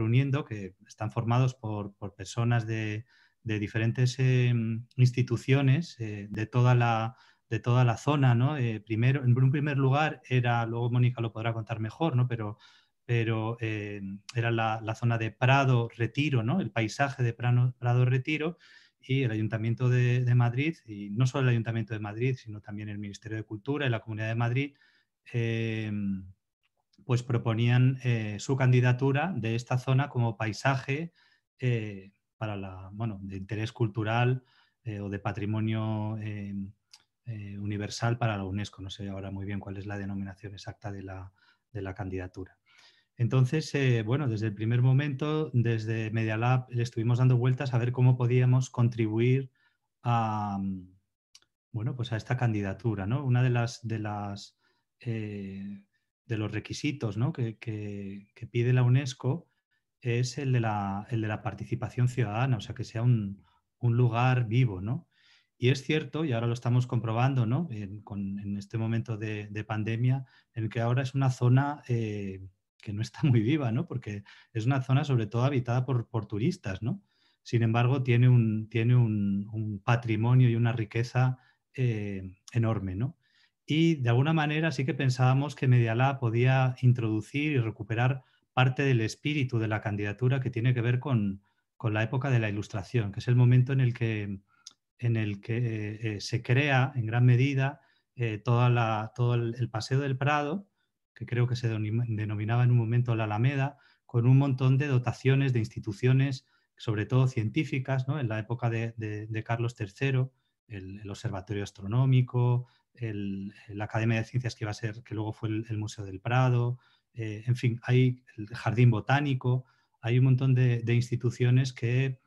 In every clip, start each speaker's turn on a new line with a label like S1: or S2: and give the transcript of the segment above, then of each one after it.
S1: uniendo que están formados por, personas de, diferentes eh, instituciones eh, de, toda la, de toda la zona, ¿no? Eh, primero, en un primer lugar era, luego Mónica lo podrá contar mejor, ¿no? Pero, pero era la, zona de Prado Retiro, ¿no? El paisaje de Prado, Retiro y el Ayuntamiento de, de, Madrid, y no solo el Ayuntamiento de Madrid, sino también el Ministerio de Cultura y la Comunidad de Madrid, pues proponían eh, su candidatura de esta zona como paisaje eh, para la, bueno, de interés cultural eh, o de patrimonio universal para la UNESCO. No sé ahora muy bien cuál es la denominación exacta de la, candidatura. Entonces, bueno, desde el primer momento, desde Media Lab, le estuvimos dando vueltas a ver cómo podíamos contribuir a, bueno, pues a esta candidatura. ¿no? Una de las, de las de los requisitos ¿no? que, pide la UNESCO es el de la, el de la participación ciudadana, o sea, que sea un, lugar vivo, ¿no? Y es cierto, y ahora lo estamos comprobando, ¿no? En, este momento de, pandemia, en que ahora es una zona eh, que no está muy viva, ¿no? Porque es una zona sobre todo habitada por, turistas, ¿no? Sin embargo, tiene un, tiene un, patrimonio y una riqueza eh, enorme, ¿no? y de alguna manera sí que pensábamos que Medialab podía introducir y recuperar parte del espíritu de la candidatura que tiene que ver con, la época de la Ilustración, que es el momento en el que, en el que eh, eh, se crea en gran medida eh, toda todo el, Paseo del Prado, que creo que se denominaba en un momento la Alameda, con un montón de dotaciones de instituciones, sobre todo científicas, ¿no? en la época de, Carlos III, el Observatorio Astronómico, eh, la Academia de Ciencias que iba a ser, que luego fue el, Museo del Prado, eh, en fin, hay el Jardín Botánico, hay un montón de, instituciones que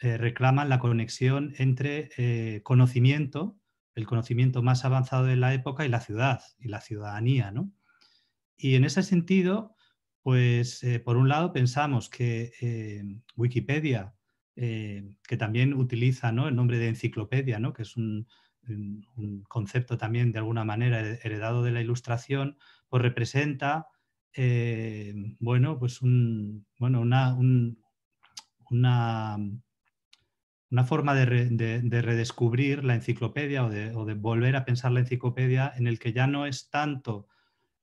S1: eh, reclaman la conexión entre conocimiento, el conocimiento más avanzado de la época y la ciudad y la ciudadanía, Y en ese sentido, pues por un lado pensamos que Wikipedia, que también utiliza ¿no? el nombre de enciclopedia, ¿no? que es un, un concepto también de alguna manera heredado de la ilustración, pues representa eh, bueno, pues bueno, una, una, una, forma de, redescubrir la enciclopedia o de, volver a pensar la enciclopedia en el que ya no es tanto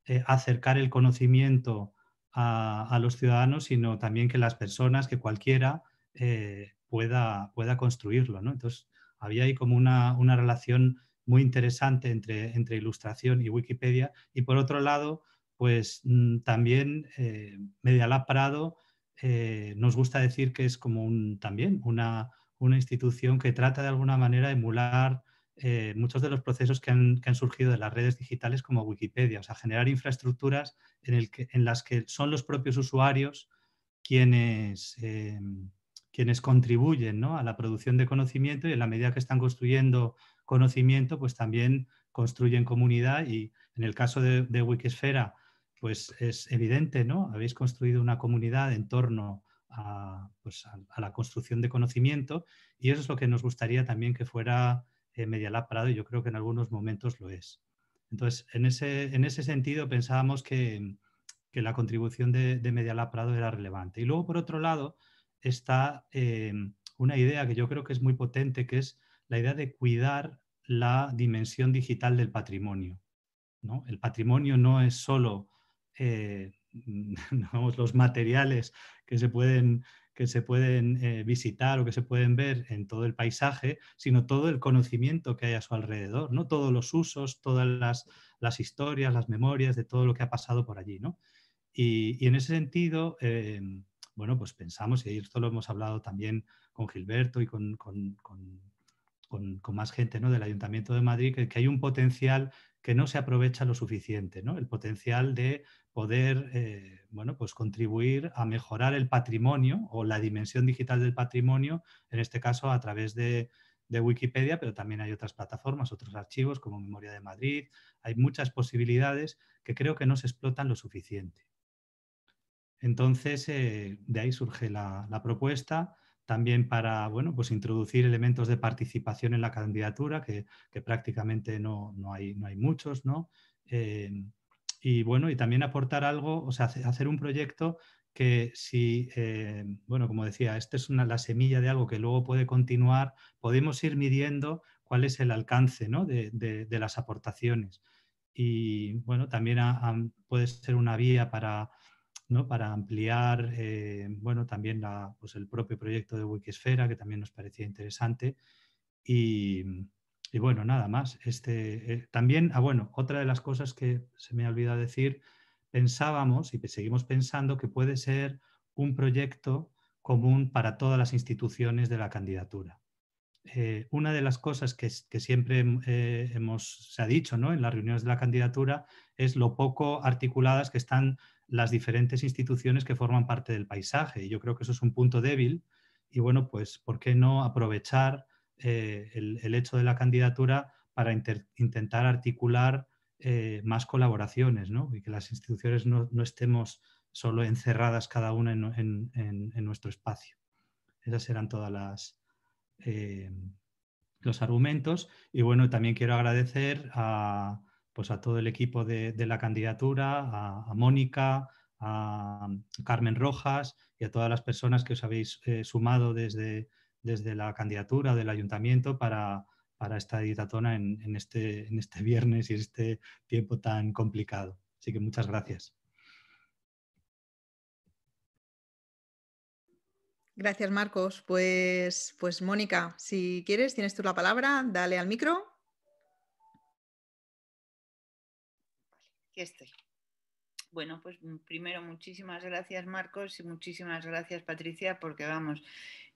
S1: eh, acercar el conocimiento a, los ciudadanos, sino también que las personas, que cualquiera eh, pueda, pueda construirlo. Entonces, había ahí como una, relación muy interesante entre, entre ilustración y Wikipedia. Y por otro lado, pues mm, también eh, Media Prado eh, nos gusta decir que es como también una, institución que trata de alguna manera de emular eh, muchos de los procesos que han, que han, surgido de las redes digitales como Wikipedia, o sea, generar infraestructuras en, el en las que son los propios usuarios quienes, quienes contribuyen a la producción de conocimiento y en la medida que están construyendo conocimiento, pues también construyen comunidad y en el caso de, Wikisfera, pues es evidente, ¿no? Habéis construido una comunidad en torno pues a, la construcción de conocimiento y eso es lo que nos gustaría también que fuera eh, Media Prado y yo creo que en algunos momentos lo es. Entonces, en ese, sentido pensábamos que, la contribución de, de Media Prado era relevante. Y luego, por otro lado, está em, una idea que yo creo que es muy potente, que es la idea de cuidar la dimensión digital del patrimonio. El patrimonio no es solo eh, los materiales que se pueden, que se pueden eh, visitar o que se pueden ver en todo el paisaje, sino todo el conocimiento que hay a su alrededor, ¿no? todos los usos, todas las, historias, las memorias de todo lo que ha pasado por allí. Y, en ese sentido, em, bueno, pues pensamos, y esto lo hemos hablado también con Gilberto y con, más gente ¿no? del Ayuntamiento de Madrid, que, hay un potencial que no se aprovecha lo suficiente, el potencial de poder eh, bueno, pues contribuir a mejorar el patrimonio o la dimensión digital del patrimonio, en este caso a través de, de Wikipedia, pero también hay otras plataformas, otros archivos como Memoria de Madrid. Hay muchas posibilidades que creo que no se explotan lo suficiente. Entonces, eh, de ahí surge la, propuesta también para bueno, pues introducir elementos de participación en la candidatura, que, prácticamente no, hay, no, hay, muchos, eh, y bueno, y también aportar algo, o sea, hacer un proyecto que si, eh, bueno, como decía, esta es una, la semilla de algo que luego puede continuar, podemos ir midiendo cuál es el alcance de, las aportaciones. Y bueno, también puede ser una vía para para ampliar eh, bueno, también pues, el propio proyecto de Wikisfera, que también nos parecía interesante. Y, bueno, nada más. Este, eh, también, ah, bueno, otra de las cosas que se me ha olvidado decir, pensábamos y seguimos pensando que puede ser un proyecto común para todas las instituciones de la candidatura. Eh, una de las cosas que, que siempre hemos, se ha dicho ¿no? en las reuniones de la candidatura es lo poco articuladas que están las diferentes instituciones que forman parte del paisaje. Y yo creo que eso es un punto débil. Y bueno, pues, ¿por qué no aprovechar eh, el, hecho de la candidatura para intentar articular eh, más colaboraciones ¿no? y que las instituciones no, no estemos solo encerradas cada una en, en, nuestro espacio? Esas eran todas las... Eh, los argumentos y bueno, también quiero agradecer a, pues a todo el equipo de, la candidatura, a, Mónica, a Carmen Rojas y a todas las personas que os habéis eh, sumado desde, desde la candidatura del ayuntamiento para, esta editatona en, este, en este viernes y este tiempo tan complicado. Así que muchas gracias.
S2: Gracias, Marcos. Pues, pues Mónica, si quieres, tienes tú la palabra, dale al micro
S3: aquí estoy. Bueno, pues mm, primero muchísimas gracias Marcos y muchísimas gracias Patricia, porque vamos,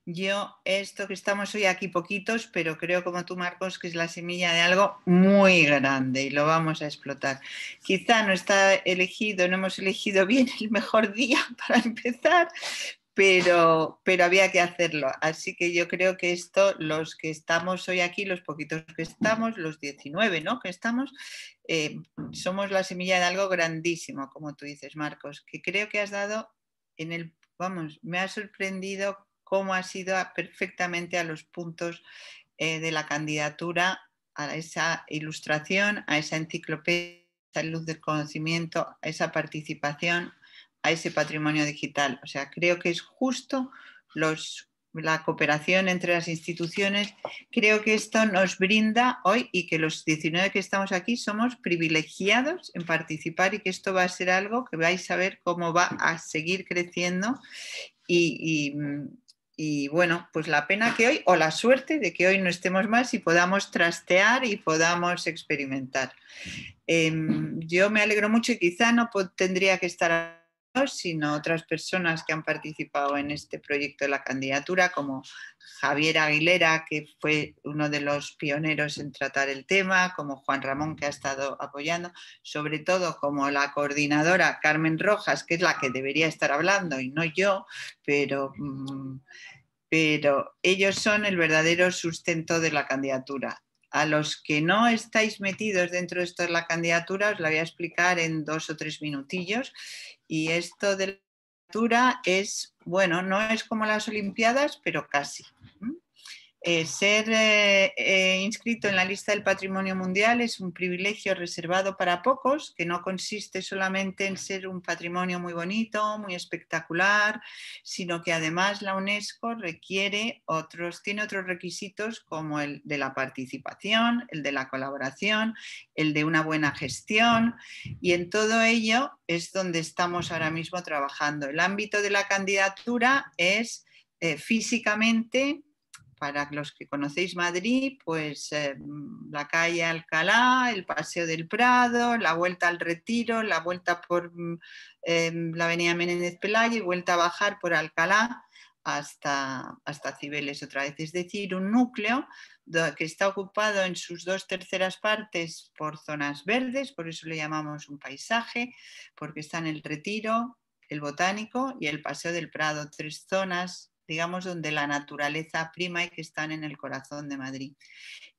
S3: yo esto que estamos hoy aquí poquitos, pero creo como tú Marcos que es la semilla de algo muy grande y lo vamos a explotar. Quizá no está elegido, no hemos elegido bien el mejor día para empezar, pero, pero había que hacerlo. Así que yo creo que esto, los que estamos hoy aquí, los poquitos que estamos, los 19 ¿no? que estamos, eh, somos la semilla de algo grandísimo, como tú dices, Marcos, que creo que has dado en el, vamos, me ha sorprendido cómo has ido perfectamente a los puntos eh, de la candidatura, a esa ilustración, a esa enciclopedia, a esa luz del conocimiento, a esa participación, a ese patrimonio digital. O sea, creo que es justo los, la cooperación entre las instituciones. Creo que esto nos brinda hoy y que los 19 que estamos aquí somos privilegiados en participar y que esto va a ser algo que vais a ver cómo va a seguir creciendo. Y, y, bueno, pues la pena que hoy, o la suerte de que hoy no estemos más y podamos trastear y podamos experimentar. Em, yo me alegro mucho y quizá no tendría que estar sino otras personas que han participado en este proyecto de la candidatura, como Javier Aguilera, que fue uno de los pioneros en tratar el tema, como Juan Ramón, que ha estado apoyando, sobre todo como la coordinadora Carmen Rojas, que es la que debería estar hablando y no yo, pero... Mm, pero ellos son el verdadero sustento de la candidatura a los que no estáis metidos dentro de esto de la candidatura, os la voy a explicar en dos o tres minutillos. Y esto de la candidatura es, bueno, no es como las Olimpiadas, pero casi. Eh, ser eh, eh, inscrito en la lista del patrimonio mundial es un privilegio reservado para pocos, que no consiste solamente en ser un patrimonio muy bonito, muy espectacular, sino que además la UNESCO requiere otros, tiene otros requisitos como el de la participación, el de la colaboración, el de una buena gestión, y en todo ello es donde estamos ahora mismo trabajando. El ámbito de la candidatura es físicamente para los que conocéis Madrid, pues eh, mm, la calle Alcalá, el Paseo del Prado, la vuelta al Retiro, la vuelta por mm, em, la Avenida Menéndez Pelayo y vuelta a bajar por Alcalá hasta, hasta Cibeles otra vez. Es decir, un núcleo que está ocupado en sus dos terceras partes por zonas verdes, por eso le llamamos un paisaje, porque están el Retiro, el Botánico y el Paseo del Prado, tres zonas digamos, donde la naturaleza prima y que están en el corazón de Madrid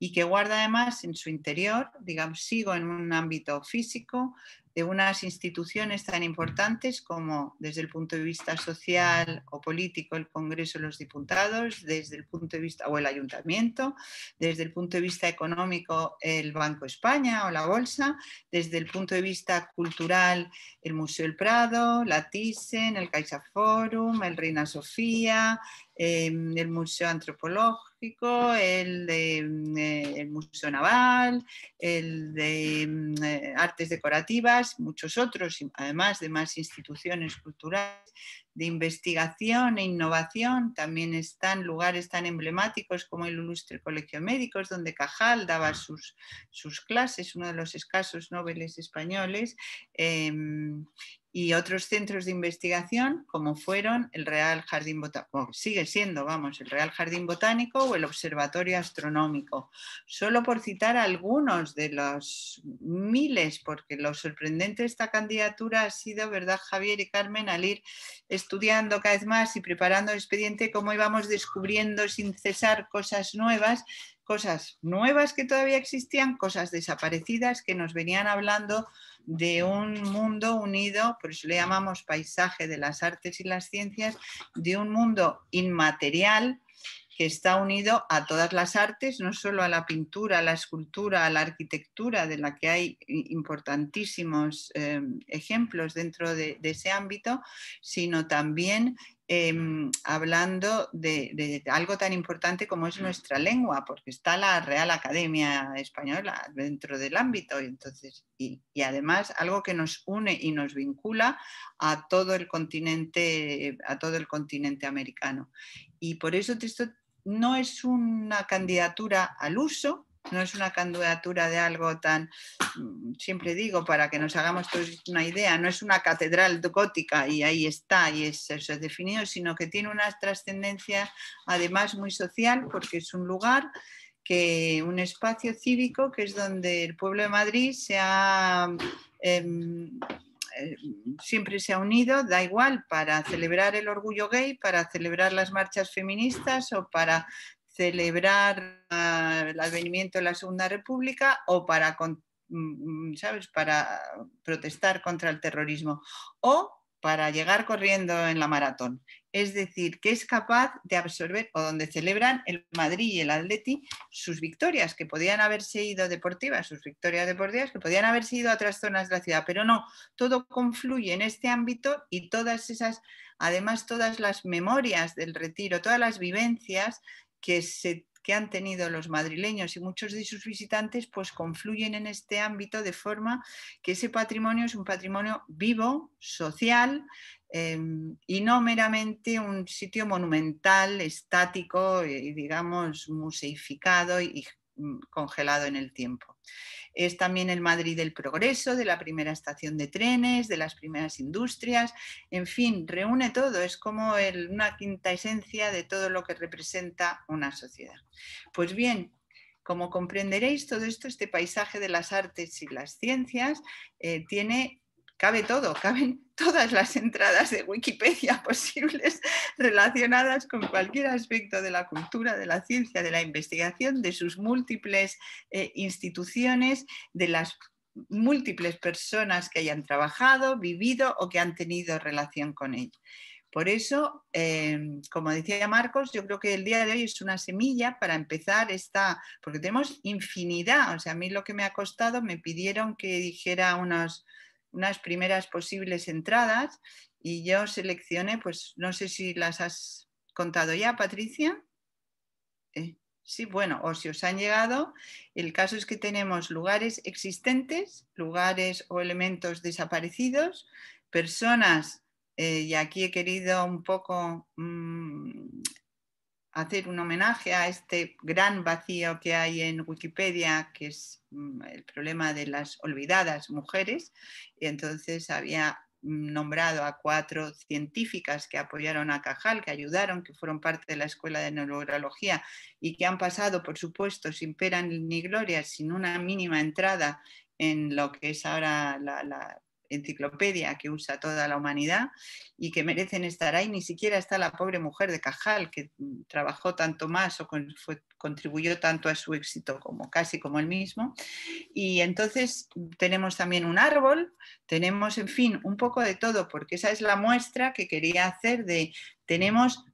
S3: y que guarda además en su interior, digamos, sigo en un ámbito físico, de unas instituciones tan importantes como desde el punto de vista social o político el Congreso de los Diputados, desde el punto de vista o el Ayuntamiento, desde el punto de vista económico el Banco España o la Bolsa, desde el punto de vista cultural el Museo del Prado, la Thyssen, el Caixa Forum, el Reina Sofía, el Museo Antropológico, mm, eh, el, Museo Naval, el de mm, eh, Artes Decorativas, muchos otros, además de más instituciones culturales de investigación e innovación. También están lugares tan emblemáticos como el Ilustre Colegio Médicos, donde Cajal daba ah. sus, sus clases, uno de los escasos nobeles españoles. Em, y otros centros de investigación como fueron el Real Jardín Botánico, sigue siendo, vamos, el Real Jardín Botánico o el Observatorio Astronómico. Solo por citar algunos de los miles, porque lo sorprendente de esta candidatura ha sido, ¿verdad, Javier y Carmen, al ir estudiando cada vez más y preparando el expediente, cómo íbamos descubriendo sin cesar cosas nuevas cosas nuevas que todavía existían, cosas desaparecidas que nos venían hablando de un mundo unido, por eso le llamamos paisaje de las artes y las ciencias, de un mundo inmaterial que está unido a todas las artes, no solo a la pintura, a la escultura, a la arquitectura, de la que hay importantísimos em, ejemplos dentro de, ese ámbito, sino también em, hablando de, algo tan importante como es nuestra lengua, porque está la Real Academia Española dentro del ámbito, y, entonces, y además algo que nos une y nos vincula a todo el continente, a todo el continente americano. Y por eso esto no es una candidatura al uso, no es una candidatura de algo tan, mm, siempre digo, para que nos hagamos todos una idea, no es una catedral gótica y ahí está, y es eso es definido, sino que tiene una trascendencia además muy social, porque es un lugar que un espacio cívico que es donde el pueblo de Madrid se ha em, eh, siempre se ha unido, da igual, para celebrar el orgullo gay, para celebrar las marchas feministas o para celebrar ah, el advenimiento de la Segunda República o para, mm, mm, ¿sabes? para protestar contra el terrorismo. O para llegar corriendo en la maratón. Es decir, que es capaz de absorber, o donde celebran el Madrid y el Atleti, sus victorias, que podían haberse sido deportivas, sus victorias deportivas, que podían haber sido a otras zonas de la ciudad, pero no, todo confluye en este ámbito y todas esas, además todas las memorias del retiro, todas las vivencias que se que han tenido los madrileños y muchos de sus visitantes, pues confluyen en este ámbito de forma que ese patrimonio es un patrimonio vivo, social em, y no meramente un sitio monumental, estático y eh, digamos museificado y, Mm, congelado en el tiempo. Es también el Madrid del progreso, de la primera estación de trenes, de las primeras industrias, en fin, reúne todo, es como una quinta esencia de todo lo que representa una sociedad. Pues bien, como comprenderéis, todo esto, este paisaje de las artes y las ciencias, eh, tiene cabe todo, caben todas las entradas de Wikipedia posibles relacionadas con cualquier aspecto de la cultura, de la ciencia, de la investigación, de sus múltiples eh, instituciones, de las múltiples personas que hayan trabajado, vivido o que han tenido relación con ello. Por eso, eh, como decía Marcos, yo creo que el día de hoy es una semilla para empezar esta, porque tenemos infinidad, o sea, a mí lo que me ha costado, me pidieron que dijera unos unas primeras posibles entradas y yo seleccioné, pues no sé si las has contado ya, Patricia. Eh, sí, bueno, o si os han llegado. El caso es que tenemos lugares existentes, lugares o elementos desaparecidos, personas, eh, y aquí he querido un poco mm, hacer un homenaje a este gran vacío que hay en Wikipedia, que es mm, el problema de las olvidadas mujeres. Y entonces había nombrado a cuatro científicas que apoyaron a Cajal, que ayudaron, que fueron parte de la Escuela de Neurología y que han pasado, por supuesto, sin pera ni gloria, sin una mínima entrada en lo que es ahora la enciclopedia que usa toda la humanidad y que merecen estar ahí. Ni siquiera está la pobre mujer de Cajal, que mm, trabajó tanto más o contribuyó tanto a su éxito como casi como el mismo. Y entonces tenemos también un árbol, tenemos, en fin, un poco de todo, porque esa es la muestra que quería hacer de tenemos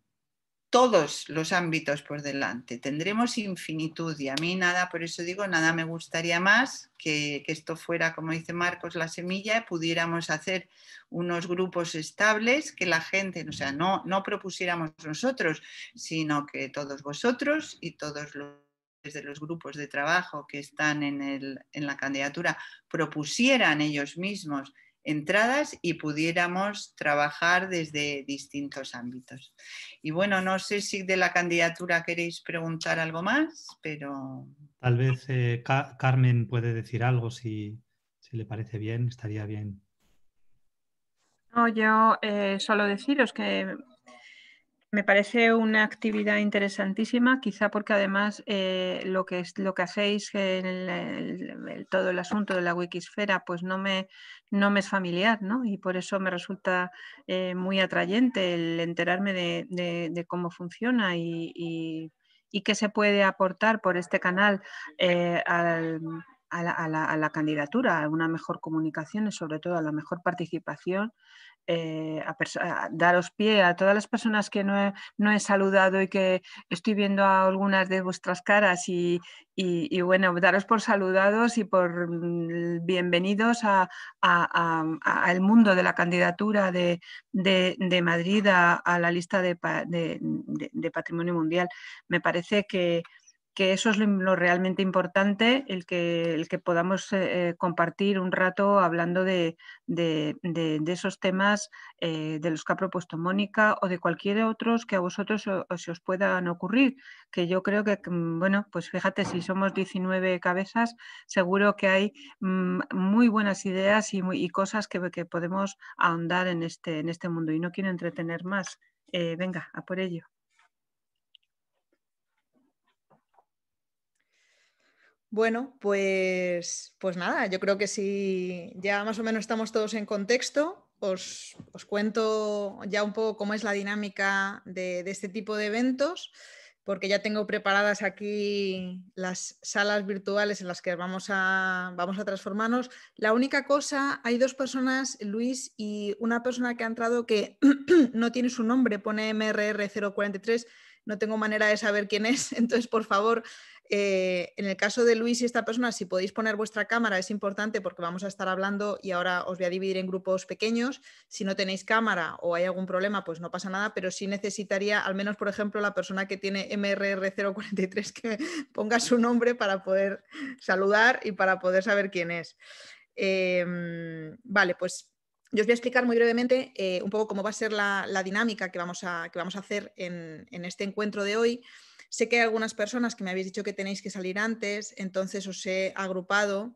S3: todos los ámbitos por delante. Tendremos infinitud y a mí nada, por eso digo, nada me gustaría más que, esto fuera, como dice Marcos, la semilla, pudiéramos hacer unos grupos estables que la gente, o sea, no, no propusiéramos nosotros, sino que todos vosotros y todos los los grupos de trabajo que están en, en la candidatura propusieran ellos mismos entradas y pudiéramos trabajar desde distintos ámbitos. Y bueno, no sé si de la candidatura queréis preguntar algo más, pero...
S1: Tal vez eh, Carmen puede decir algo si, le parece bien, estaría bien.
S4: No, yo eh, solo deciros que me parece una actividad interesantísima, quizá porque además eh, lo, que es, lo que hacéis, en todo el asunto de la wikisfera, pues no me, no me es familiar, ¿no? Y por eso me resulta eh, muy atrayente el enterarme de, cómo funciona y, qué se puede aportar por este canal eh, a la, a la, candidatura, a una mejor comunicación y sobre todo a la mejor participación eh, a daros pie a todas las personas que no he, saludado y que estoy viendo a algunas de vuestras caras y, y, bueno, daros por saludados y por mm, bienvenidos al a, mundo de la candidatura de, Madrid a, la lista de, de Patrimonio Mundial. Me parece que, que eso es lo, realmente importante, el que, el que podamos eh, eh, compartir un rato hablando de, esos temas eh, de los que ha propuesto Mónica o de cualquier otros que a vosotros se os puedan ocurrir, que yo creo que, mm, bueno, pues fíjate, si somos 19 cabezas, seguro que hay mm, muy buenas ideas y, cosas que, podemos ahondar en este, en este mundo y no quiero entretener más. venga, a
S2: por ello. Bueno, pues, pues nada, yo creo que si ya más o menos estamos todos en contexto, os, cuento ya un poco cómo es la dinámica de, este tipo de eventos, porque ya tengo preparadas aquí las salas virtuales en las que vamos a, vamos a transformarnos. La única cosa, hay dos personas, Luis y una persona que ha entrado que no tiene su nombre, pone MRR043, no tengo manera de saber quién es, entonces por favor eh, en el caso de Luis y esta persona, si podéis poner vuestra cámara, es importante porque vamos a estar hablando y ahora os voy a dividir en grupos pequeños. Si no tenéis cámara o hay algún problema, pues no pasa nada, pero sí necesitaría, al menos por ejemplo, la persona que tiene MRR043 que ponga su nombre para poder saludar y para poder saber quién es. Em, vale, pues yo os voy a explicar muy brevemente eh, un poco cómo va a ser la, dinámica que vamos a, hacer en este encuentro de hoy. Sé que hay algunas personas que me habéis dicho que tenéis que salir antes, entonces os he agrupado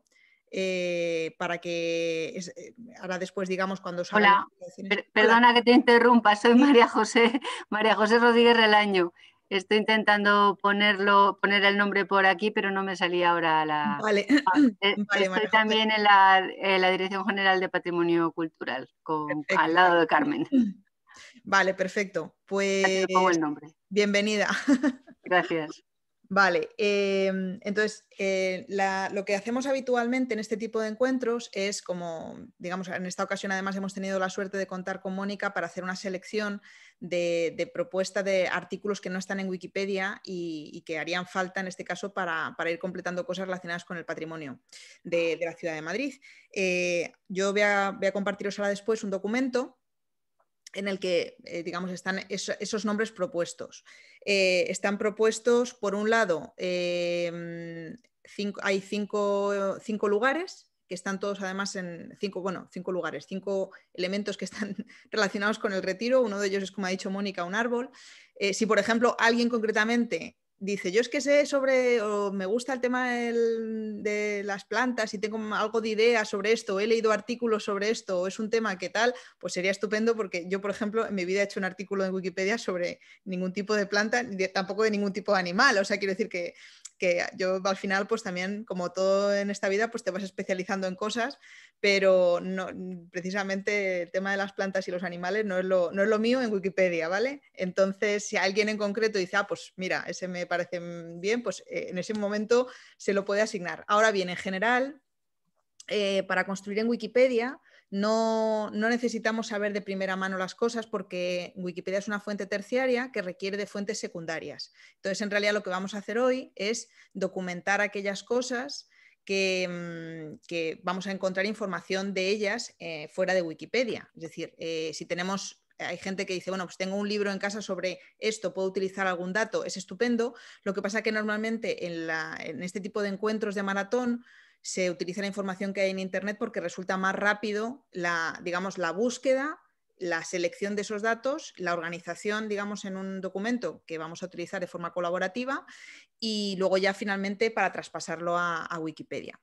S2: eh, para que eh, ahora después digamos cuando salga. Hola, perdona que te
S4: interrumpa, soy María José, María José Rodríguez Relaño. Estoy intentando ponerlo, poner el nombre por aquí, pero no me salía ahora la. Vale. Ah, eh, estoy también en la, Dirección General de Patrimonio
S2: Cultural, con, al lado de Carmen. Vale, perfecto. Pues. el nombre. Bienvenida. Gracias. Vale, em, entonces eh, lo que hacemos habitualmente en este tipo de encuentros es como, digamos, en esta ocasión además hemos tenido la suerte de contar con Mónica para hacer una selección de, propuesta de artículos que no están en Wikipedia y, que harían falta en este caso para, ir completando cosas relacionadas con el patrimonio de, la ciudad de Madrid. Eh, yo voy a, voy a compartiros ahora después un documento en el que, eh, digamos, están esos nombres propuestos. Eh, están propuestos, por un lado, eh, hay cinco, cinco, lugares que están todos además en cinco, bueno, cinco lugares, cinco elementos que están relacionados con el retiro. Uno de ellos es, como ha dicho Mónica, un árbol. si, por ejemplo, alguien concretamente dice, yo es que sé sobre, o me gusta el tema de las plantas y tengo algo de idea sobre esto, he leído artículos sobre esto, o es un tema que tal, pues sería estupendo porque yo, por ejemplo, en mi vida he hecho un artículo en Wikipedia sobre ningún tipo de planta, tampoco de ningún tipo de animal, o sea, quiero decir que que yo al final, pues también, como todo en esta vida, pues te vas especializando en cosas, pero no, mm, precisamente el tema de las plantas y los animales no es lo, mío en Wikipedia, ¿vale? Entonces, si alguien en concreto dice, ah, pues mira, ese me parece mm, bien, pues eh, en ese momento se lo puede asignar. Ahora bien, en general, eh, para construir en Wikipedia, no, necesitamos saber de primera mano las cosas porque Wikipedia es una fuente terciaria que requiere de fuentes secundarias. Entonces, en realidad lo que vamos a hacer hoy es documentar aquellas cosas que, mm, vamos a encontrar información de ellas eh, fuera de Wikipedia. Es decir, eh, si tenemos... Hay gente que dice, bueno, pues tengo un libro en casa sobre esto, puedo utilizar algún dato, es estupendo. Lo que pasa que normalmente en este tipo de encuentros de maratón se utiliza la información que hay en Internet porque resulta más rápido la, digamos, la búsqueda, la selección de esos datos, la organización, digamos, en un documento que vamos a utilizar de forma colaborativa y luego ya finalmente para traspasarlo a, a Wikipedia.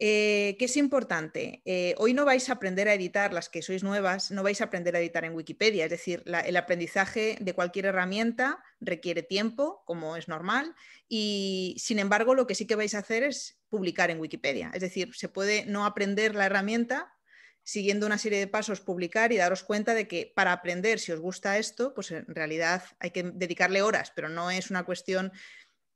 S2: Eh, ¿Qué es importante? Eh, hoy no vais a aprender a editar, las que sois nuevas, no vais a aprender a editar en Wikipedia, es decir, el aprendizaje de cualquier herramienta requiere tiempo, como es normal, y sin embargo lo que sí que vais a hacer es publicar en Wikipedia, es decir, se puede no aprender la herramienta siguiendo una serie de pasos, publicar y daros cuenta de que para aprender, si os gusta esto, pues en realidad hay que dedicarle horas, pero no es una cuestión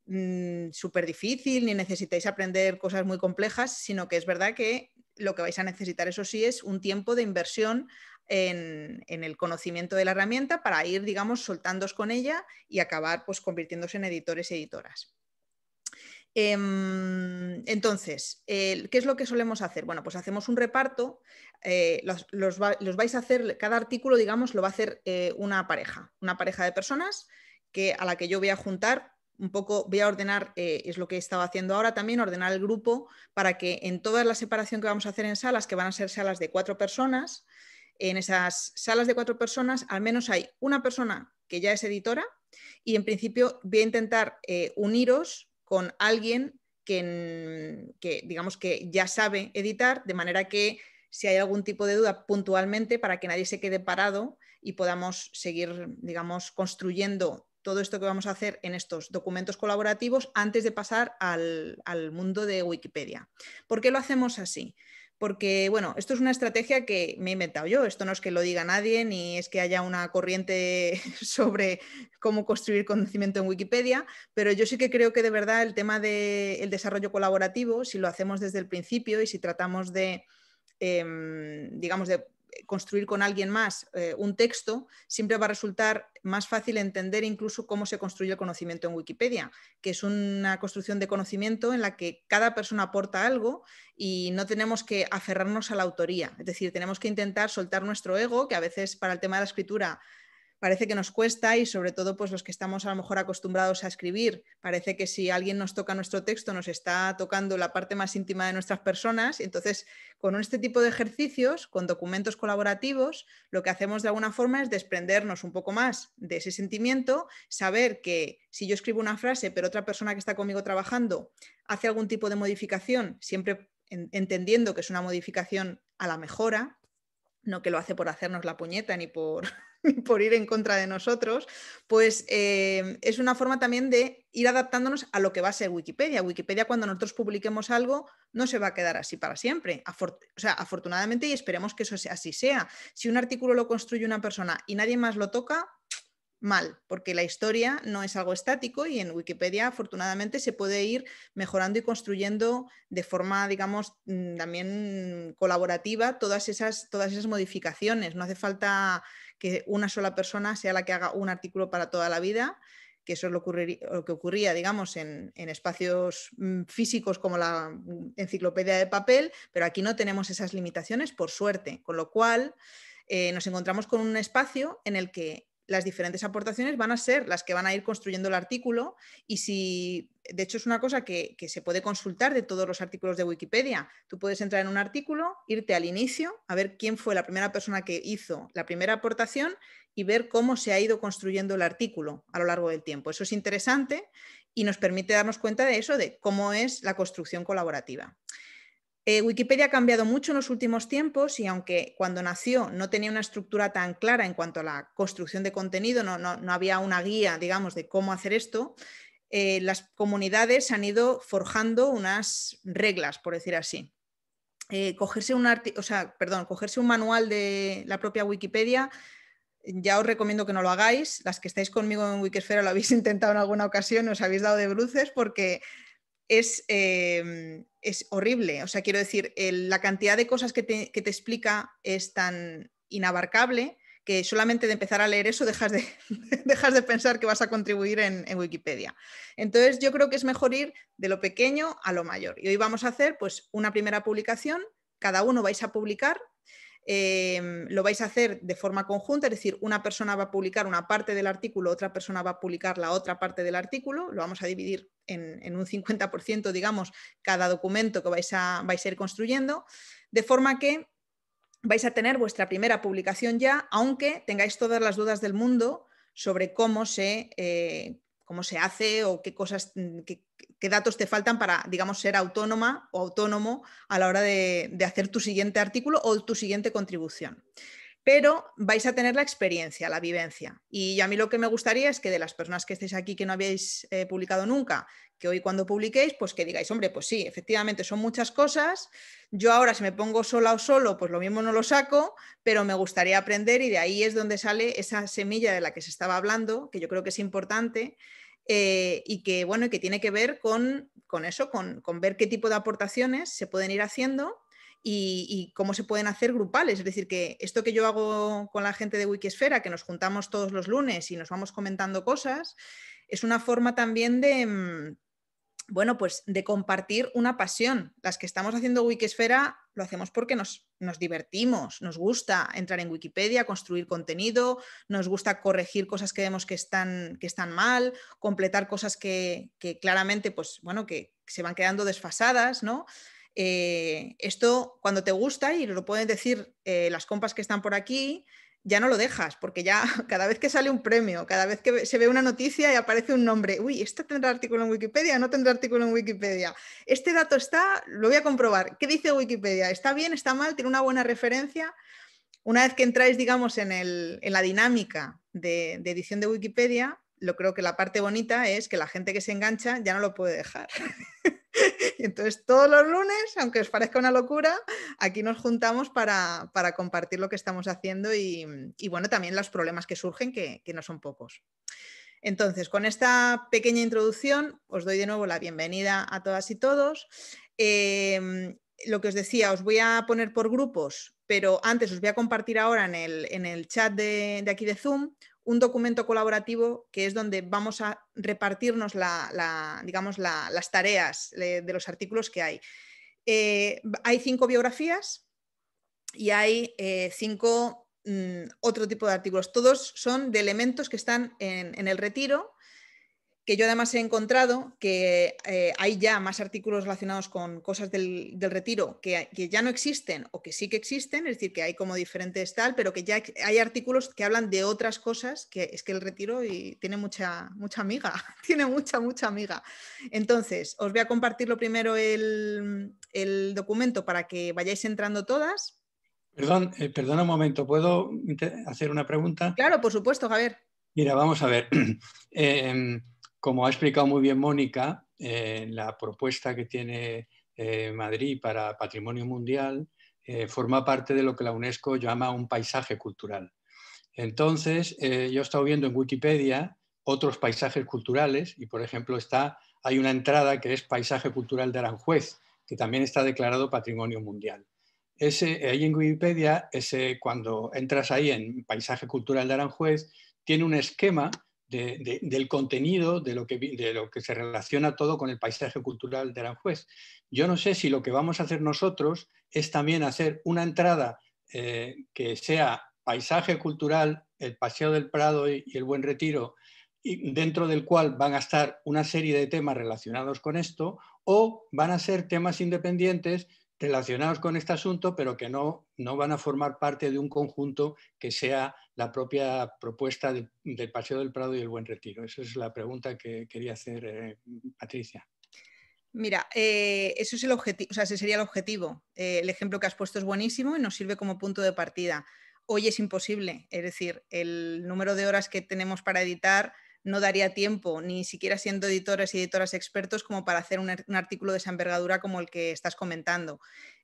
S2: Mm, súper difícil ni necesitáis aprender cosas muy complejas, sino que es verdad que lo que vais a necesitar, eso sí, es un tiempo de inversión en, el conocimiento de la herramienta para ir, digamos, soltándos con ella y acabar pues, convirtiéndose en editores y editoras. Em, entonces, ¿qué es lo que solemos hacer? Bueno, pues hacemos un reparto, eh, los, vais a hacer, cada artículo, digamos, lo va a hacer eh, una pareja, una pareja de personas que, a la que yo voy a juntar un poco, voy a ordenar, eh, es lo que he estado haciendo ahora también, ordenar el grupo para que en toda la separación que vamos a hacer en salas, que van a ser salas de cuatro personas, en esas salas de cuatro personas al menos hay una persona que ya es editora y en principio voy a intentar eh, uniros con alguien que, digamos que ya sabe editar, de manera que si hay algún tipo de duda puntualmente para que nadie se quede parado y podamos seguir, digamos, construyendo todo esto que vamos a hacer en estos documentos colaborativos antes de pasar al, mundo de Wikipedia. ¿Por qué lo hacemos así? porque bueno, esto es una estrategia que me he inventado yo, esto no es que lo diga nadie, ni es que haya una corriente sobre cómo construir conocimiento en Wikipedia, pero yo sí que creo que de verdad el tema del desarrollo colaborativo, si lo hacemos desde el principio y si tratamos de, em, digamos, de construir con alguien más eh, un texto, siempre va a resultar más fácil entender incluso cómo se construye el conocimiento en Wikipedia, que es una construcción de conocimiento en la que cada persona aporta algo y no tenemos que aferrarnos a la autoría. Es decir, tenemos que intentar soltar nuestro ego, que a veces para el tema de la escritura parece que nos cuesta y sobre todo pues los que estamos a lo mejor acostumbrados a escribir, parece que si alguien nos toca nuestro texto nos está tocando la parte más íntima de nuestras personas, entonces con este tipo de ejercicios, con documentos colaborativos, lo que hacemos de alguna forma es desprendernos un poco más de ese sentimiento, saber que si yo escribo una frase pero otra persona que está conmigo trabajando hace algún tipo de modificación, siempre entendiendo que es una modificación a la mejora, no que lo hace por hacernos la puñeta ni por por ir en contra de nosotros, pues eh, es una forma también de ir adaptándonos a lo que va a ser Wikipedia. Wikipedia cuando nosotros publiquemos algo no se va a quedar así para siempre. o sea, afortunadamente y esperemos que eso así sea. Si un artículo lo construye una persona y nadie más lo toca, mal, porque la historia no es algo estático y en Wikipedia afortunadamente se puede ir mejorando y construyendo de forma, digamos, mm, también colaborativa todas esas, todas esas modificaciones. No hace falta que una sola persona sea la que haga un artículo para toda la vida, que eso es lo, que ocurría, digamos, en, espacios mm, físicos como la mm, enciclopedia de papel, pero aquí no tenemos esas limitaciones, por suerte, con lo cual eh, nos encontramos con un espacio en el que las diferentes aportaciones van a ser las que van a ir construyendo el artículo y si, de hecho es una cosa que, que, se puede consultar de todos los artículos de Wikipedia. Tú puedes entrar en un artículo, irte al inicio, a ver quién fue la primera persona que hizo la primera aportación y ver cómo se ha ido construyendo el artículo a lo largo del tiempo. Eso es interesante y nos permite darnos cuenta de eso, de cómo es la construcción colaborativa. Eh, Wikipedia ha cambiado mucho en los últimos tiempos y aunque cuando nació no tenía una estructura tan clara en cuanto a la construcción de contenido, no, había una guía, digamos, de cómo hacer esto, eh, las comunidades han ido forjando unas reglas, por decir así. Eh, cogerse, un perdón, cogerse un manual de la propia Wikipedia ya os recomiendo que no lo hagáis. Las que estáis conmigo en Wikisfera lo habéis intentado en alguna ocasión, os habéis dado de bruces porque es, em, es horrible. O sea, quiero decir, la cantidad de cosas que te, explica es tan inabarcable que solamente de empezar a leer eso dejas de, dejas de pensar que vas a contribuir en, en, Wikipedia. Entonces yo creo que es mejor ir de lo pequeño a lo mayor. Y hoy vamos a hacer pues una primera publicación, cada uno vais a publicar Em, lo vais a hacer de forma conjunta, es decir, una persona va a publicar una parte del artículo, otra persona va a publicar la otra parte del artículo, lo vamos a dividir en, un 50%, digamos, cada documento que vais a, vais a ir construyendo, de forma que vais a tener vuestra primera publicación ya, aunque tengáis todas las dudas del mundo sobre cómo se, eh, cómo se hace o qué cosas, mm, qué, datos te faltan para, digamos, ser autónoma o autónomo a la hora de, hacer tu siguiente artículo o tu siguiente contribución pero vais a tener la experiencia, la vivencia. Y a mí lo que me gustaría es que de las personas que estéis aquí que no habéis eh, publicado nunca, que hoy cuando publiquéis, pues que digáis, hombre, pues sí, efectivamente son muchas cosas. Yo ahora si me pongo sola o solo, pues lo mismo no lo saco, pero me gustaría aprender y de ahí es donde sale esa semilla de la que se estaba hablando, que yo creo que es importante eh, y que, bueno, que tiene que ver con, eso, con, ver qué tipo de aportaciones se pueden ir haciendo y, y, cómo se pueden hacer grupales. Es decir, que esto que yo hago con la gente de Wikisfera, que nos juntamos todos los lunes y nos vamos comentando cosas, es una forma también de mm, bueno, pues de compartir una pasión. Las que estamos haciendo Wikisfera lo hacemos porque nos, divertimos, nos gusta entrar en Wikipedia, construir contenido, nos gusta corregir cosas que vemos que están, mal, completar cosas que, claramente, pues, que se van quedando desfasadas, ¿no? Eh, esto cuando te gusta, y lo pueden decir eh, las compas que están por aquí, ya no lo dejas, porque ya cada vez que sale un premio, cada vez que se ve una noticia y aparece un nombre, uy, este tendrá artículo en Wikipedia, no tendrá artículo en Wikipedia, este dato está, lo voy a comprobar, ¿qué dice Wikipedia? ¿Está bien, está mal, tiene una buena referencia? Una vez que entráis, digamos, en, la dinámica de, de edición de Wikipedia, lo creo que la parte bonita es que la gente que se engancha ya no lo puede dejar. Entonces, todos los lunes, aunque os parezca una locura, aquí nos juntamos para, compartir lo que estamos haciendo y, bueno, también los problemas que surgen, que, no son pocos. Entonces, con esta pequeña introducción, os doy de nuevo la bienvenida a todas y todos. Em, lo que os decía, os voy a poner por grupos, pero antes os voy a compartir ahora en el, chat de, de, aquí de Zoom un documento colaborativo que es donde vamos a repartirnos digamos, las tareas de, los artículos que hay. Eh, hay cinco biografías y hay eh, cinco mm, otro tipo de artículos. Todos son de elementos que están en el retiro que yo además he encontrado que eh, hay ya más artículos relacionados con cosas del, retiro que, ya no existen o que sí que existen, es decir, que hay como diferentes tal, pero que ya hay artículos que hablan de otras cosas, que es que el retiro tiene mucha, mucha amiga, tiene mucha, mucha amiga. Entonces, os voy a compartir lo primero el, documento para que vayáis entrando todas.
S5: Perdón, eh, perdona un momento, ¿puedo hacer una pregunta?
S2: Claro, por supuesto, Javier.
S5: Mira, vamos a ver. Em, como ha explicado muy bien Mónica, eh, la propuesta que tiene eh, Madrid para Patrimonio Mundial eh, forma parte de lo que la UNESCO llama un paisaje cultural. Entonces, eh, yo he estado viendo en Wikipedia otros paisajes culturales y, por ejemplo, está, hay una entrada que es Paisaje Cultural de Aranjuez, que también está declarado Patrimonio Mundial. Ese, ahí en Wikipedia, ese, cuando entras ahí en Paisaje Cultural de Aranjuez, tiene un esquema del contenido, de lo, que, se relaciona todo con el paisaje cultural de Aranjuez. Yo no sé si lo que vamos a hacer nosotros es también hacer una entrada eh, que sea paisaje cultural, el Paseo del Prado y, y el Buen Retiro, y dentro del cual van a estar una serie de temas relacionados con esto, o van a ser temas independientes relacionados con este asunto, pero que no, no van a formar parte de un conjunto que sea la propia propuesta del Paseo del Prado y el Buen Retiro. Esa es la pregunta que quería hacer eh, Patricia.
S2: Mira, eh, eso es el objetivo, ese sería el objetivo. Eh, el ejemplo que has puesto es buenísimo y nos sirve como punto de partida. Hoy es imposible, es decir, el número de horas que tenemos para editar no daría tiempo, ni siquiera siendo editores y editoras expertos, como para hacer un, artículo de esa envergadura como el que estás comentando.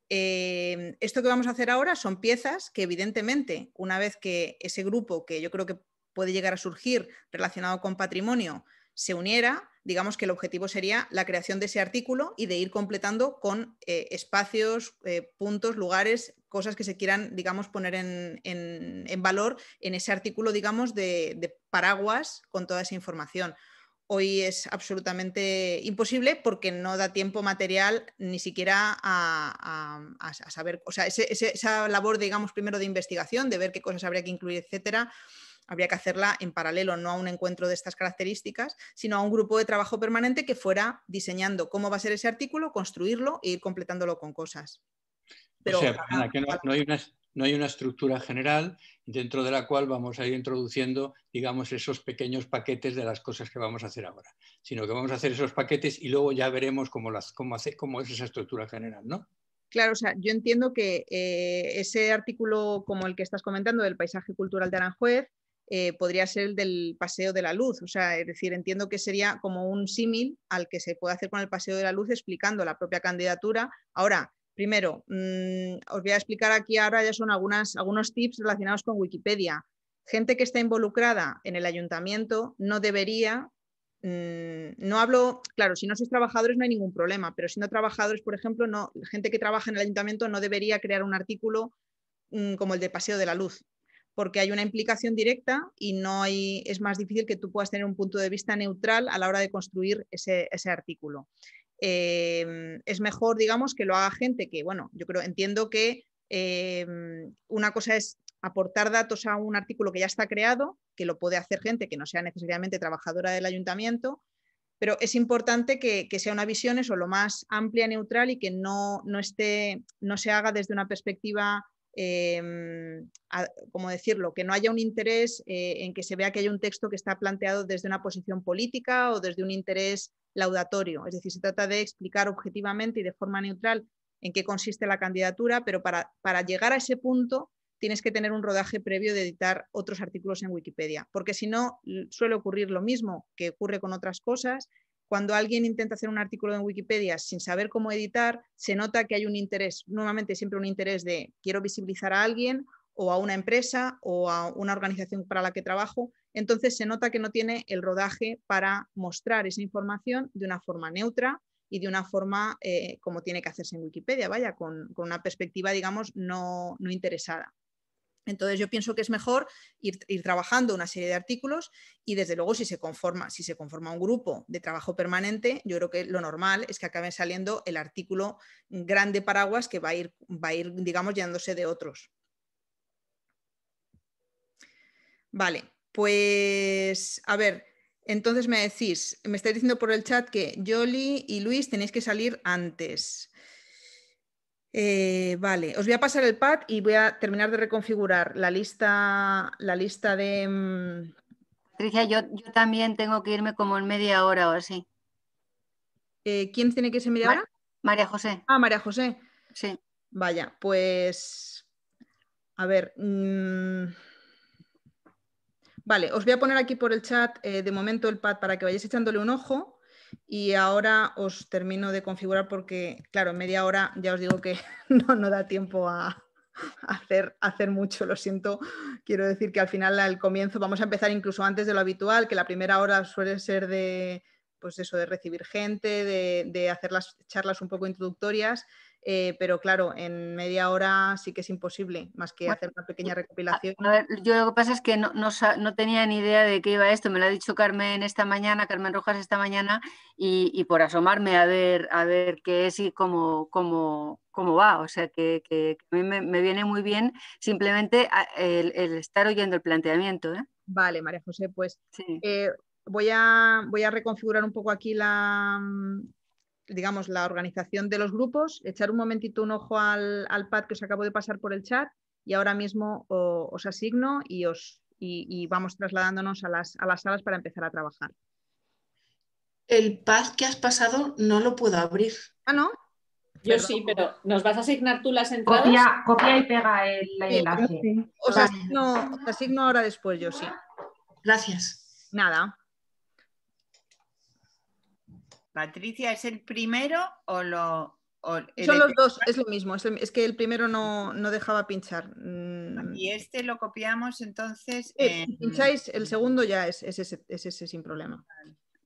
S2: Em, esto que vamos a hacer ahora son piezas que evidentemente, una vez que ese grupo, que yo creo que puede llegar a surgir relacionado con patrimonio, se uniera, digamos que el objetivo sería la creación de ese artículo y de ir completando con eh, espacios, eh, puntos, lugares, cosas que se quieran, digamos, poner en, valor en ese artículo, digamos, de, paraguas con toda esa información hoy es absolutamente imposible porque no da tiempo material ni siquiera a, saber, o sea, esa labor, digamos, primero de investigación, de ver qué cosas habría que incluir, etcétera, habría que hacerla en paralelo, no a un encuentro de estas características, sino a un grupo de trabajo permanente que fuera diseñando cómo va a ser ese artículo, construirlo e ir completándolo con cosas. o sea,
S5: no, hay una, estructura general dentro de la cual vamos a ir introduciendo, digamos, esos pequeños paquetes de las cosas que vamos a hacer ahora, sino que vamos a hacer esos paquetes y luego ya veremos cómo, es esa estructura general, ¿no?
S2: Claro, o sea, yo entiendo que eh, ese artículo como el que estás comentando del paisaje cultural de Aranjuez eh, podría ser el del paseo de la luz. O sea, es decir, entiendo que sería como un símil al que se puede hacer con el paseo de la luz explicando la propia candidatura. Ahora, primero, mm, os voy a explicar aquí ahora ya son algunas, algunos tips relacionados con Wikipedia. Gente que está involucrada en el ayuntamiento no debería, mm, no hablo, claro, si no sois trabajadores no hay ningún problema, pero si no trabajadores, por ejemplo, no, gente que trabaja en el ayuntamiento no debería crear un artículo mm, como el de Paseo de la Luz, porque hay una implicación directa y no hay, es más difícil que tú puedas tener un punto de vista neutral a la hora de construir ese, artículo. Eh, es mejor, digamos, que lo haga gente que, bueno, yo creo, entiendo que eh, una cosa es aportar datos a un artículo que ya está creado, que lo puede hacer gente que no sea necesariamente trabajadora del ayuntamiento, pero es importante que, sea una visión eso, lo más amplia, neutral y que no, no, esté, no se haga desde una perspectiva Em, como decirlo, que no haya un interés eh, en que se vea que hay un texto que está planteado desde una posición política o desde un interés laudatorio. Es decir, se trata de explicar objetivamente y de forma neutral en qué consiste la candidatura, pero para, para llegar a ese punto tienes que tener un rodaje previo de editar otros artículos en Wikipedia, porque si no suele ocurrir lo mismo que ocurre con otras cosas cuando alguien intenta hacer un artículo en Wikipedia sin saber cómo editar, se nota que hay un interés, nuevamente siempre un interés de quiero visibilizar a alguien o a una empresa o a una organización para la que trabajo, entonces se nota que no tiene el rodaje para mostrar esa información de una forma neutra y de una forma eh, como tiene que hacerse en Wikipedia, vaya, con, una perspectiva, digamos, no interesada. Entonces yo pienso que es mejor ir, trabajando una serie de artículos y desde luego si se conforma, si se conforma un grupo de trabajo permanente, yo creo que lo normal es que acabe saliendo el artículo grande paraguas que va a ir, va a ir digamos, llenándose de otros. Vale, pues a ver, entonces me decís, me estáis diciendo por el chat que Yoli y Luis tenéis que salir antes. Eh, vale, os voy a pasar el pad y voy a terminar de reconfigurar la lista, la lista de... Mm, Patricia, yo, también tengo que irme como en media hora o así. Eh, ¿Quién tiene que irse en media hora? María José. Ah, María José. Sí. Vaya, pues... A ver... Mm, vale, os voy a poner aquí por el chat eh, de momento el pad para que vayáis echándole un ojo. Y ahora os termino de configurar porque, claro, media hora ya os digo que no, da tiempo a, hacer, hacer mucho, lo siento. Quiero decir que al final, al comienzo, vamos a empezar incluso antes de lo habitual, que la primera hora suele ser de, pues eso, de recibir gente, de hacer las charlas un poco introductorias eh, pero claro, en media hora sí que es imposible, más que hacer una pequeña recopilación.
S4: yo lo que pasa es que no, tenía ni idea de qué iba esto, me lo ha dicho Carmen esta mañana, Carmen Rojas esta mañana, y, por asomarme a ver, a ver qué es y cómo, cómo, va. O sea, que, a mí me, viene muy bien simplemente
S2: el, estar oyendo el planteamiento. ¿eh? Vale, María José, pues eh, voy, a, voy a reconfigurar un poco aquí la, digamos, la organización de los grupos, echar un momentito un ojo al, pad que os acabo de pasar por el chat y ahora mismo os asigno y, os, y, vamos trasladándonos a las, a las salas para empezar a trabajar.
S4: El pad que has pasado no lo puedo abrir. Ah, ¿no?
S2: Yo sí, pero ¿nos vas a asignar tú las entradas? Copia, y pega el enlace. Os, os asigno ahora después, yo sí. Gracias. Nada.
S3: Patricia, ¿es el primero o lo...?
S2: Son los dos, es lo mismo, es, que el primero no, dejaba pinchar. Mm. Y
S3: este lo copiamos entonces... si pincháis,
S2: el segundo ya es, ese, sin problema.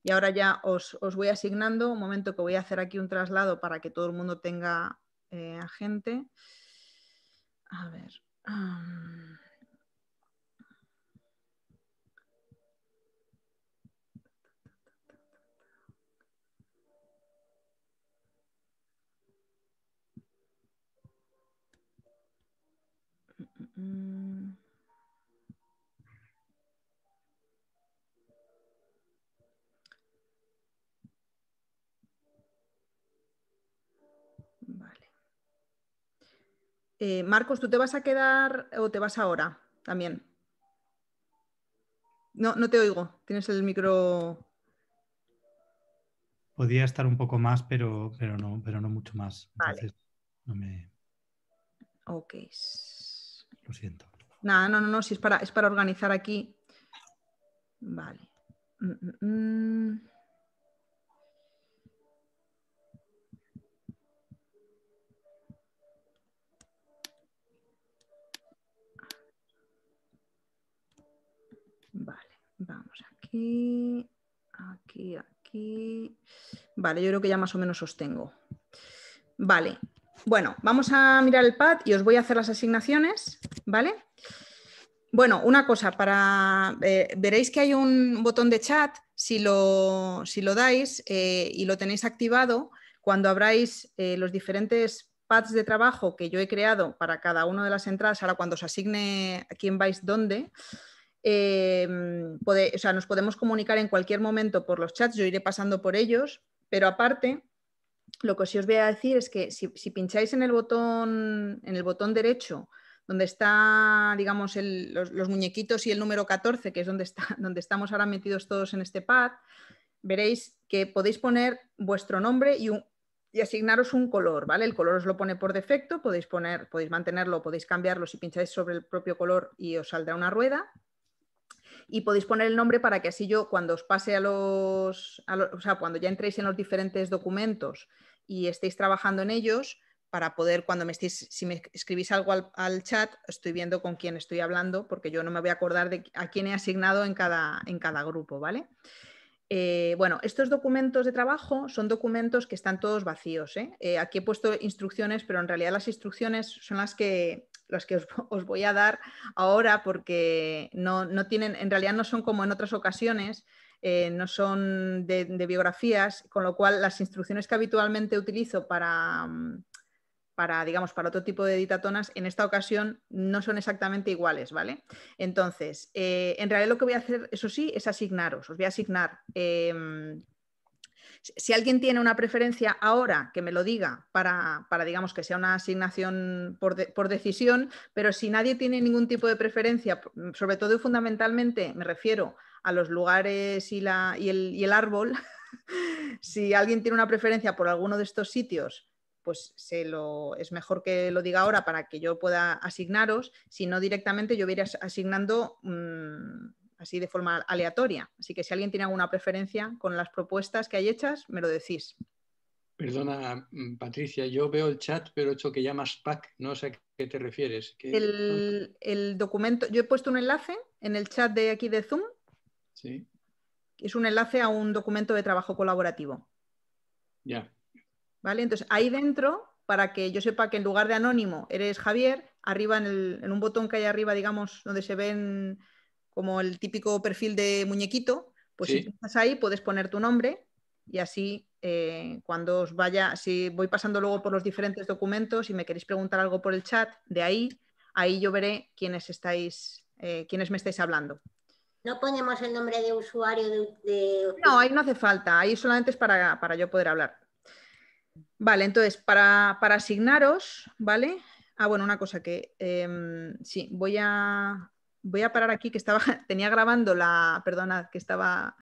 S2: Y ahora ya os, os, voy asignando, un momento que voy a hacer aquí un traslado para que todo el mundo tenga eh, agente. A ver... Mm. Vale. Eh, Marcos, ¿tú te vas a quedar o te vas ahora también? No, no te oigo. Tienes el micro.
S1: Podía estar un poco más, pero, pero, no, pero no mucho más.
S2: Ok. Lo siento. Nada, no, no, no, si es para, es para organizar aquí. Vale. Vale, vamos aquí, aquí, aquí. Vale, yo creo que ya más o menos os tengo. Vale, bueno, vamos a mirar el pad y os voy a hacer las asignaciones, ¿vale? Bueno, una cosa, para eh, veréis que hay un botón de chat, si lo, si lo dais eh, y lo tenéis activado, cuando abráis eh, los diferentes pads de trabajo que yo he creado para cada una de las entradas, ahora cuando os asigne a quién vais dónde, em, o sea, nos podemos comunicar en cualquier momento por los chats, yo iré pasando por ellos, pero aparte lo que sí os voy a decir es que si, pincháis en el botón, en el botón derecho, donde está, digamos, los, muñequitos y el número 14, que es donde, está, donde estamos ahora metidos todos en este pad, veréis que podéis poner vuestro nombre y, y asignaros un color, ¿vale? El color os lo pone por defecto, podéis, poner, podéis mantenerlo, podéis cambiarlo si pincháis sobre el propio color y os saldrá una rueda y podéis poner el nombre para que así yo cuando os pase a los, o sea, cuando ya entréis en los diferentes documentos y estéis trabajando en ellos, para poder, cuando me estéis, si me escribís algo al, chat, estoy viendo con quién estoy hablando, porque yo no me voy a acordar de a quién he asignado en cada, en cada grupo, ¿vale? Eh, bueno, estos documentos de trabajo son documentos que están todos vacíos. ¿eh? Eh, aquí he puesto instrucciones, pero en realidad las instrucciones son las que las que os, voy a dar ahora porque no, tienen, en realidad no son como en otras ocasiones, eh, no son de, biografías, con lo cual las instrucciones que habitualmente utilizo para, mm, para, digamos, para otro tipo de editatonas, en esta ocasión no son exactamente iguales, ¿vale? Entonces, eh, en realidad lo que voy a hacer, eso sí, es asignaros, os voy a asignar em, si alguien tiene una preferencia ahora, que me lo diga para, digamos, que sea una asignación por, decisión, pero si nadie tiene ningún tipo de preferencia, mm, sobre todo y fundamentalmente me refiero a los lugares y, y, el, árbol, si alguien tiene una preferencia por alguno de estos sitios, pues se lo, es mejor que lo diga ahora para que yo pueda asignaros, si no directamente yo voy asignando mm, así de forma aleatoria. Así que si alguien tiene alguna preferencia con las propuestas que hay hechas, me lo decís.
S5: Perdona, mm, Patricia, yo veo el chat, pero he hecho que llamas PAC, no sé a qué te refieres. El,
S2: documento, yo he puesto un enlace en el chat de aquí de Zoom. Sí. Es un enlace a un documento de trabajo colaborativo. Ya. Vale, entonces ahí dentro, para que yo sepa que en lugar de anónimo eres Javier, arriba en, en un botón que hay arriba, digamos, donde se ven como el típico perfil de muñequito, pues si estás ahí puedes poner tu nombre y así eh, cuando os vaya, si voy pasando luego por los diferentes documentos y me queréis preguntar algo por el chat, de ahí, ahí yo veré quiénes estáis, eh, quiénes me estáis hablando.
S3: No ponemos el nombre de usuario
S2: de, No, ahí no hace falta, ahí solamente es para, para yo poder hablar. Vale, entonces, para, asignaros, ¿vale? Ah, bueno, una cosa que em, sí, voy a, voy a parar aquí que estaba, tenía grabando la, perdona, que estaba